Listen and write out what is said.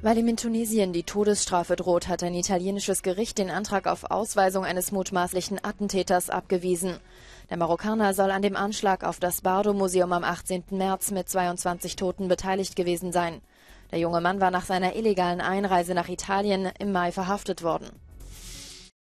Weil ihm in Tunesien die Todesstrafe droht, hat ein italienisches Gericht den Antrag auf Ausweisung eines mutmaßlichen Attentäters abgewiesen. Der Marokkaner soll an dem Anschlag auf das Bardo-Museum am 18. März mit 22 Toten beteiligt gewesen sein. Der junge Mann war nach seiner illegalen Einreise nach Italien im Mai verhaftet worden.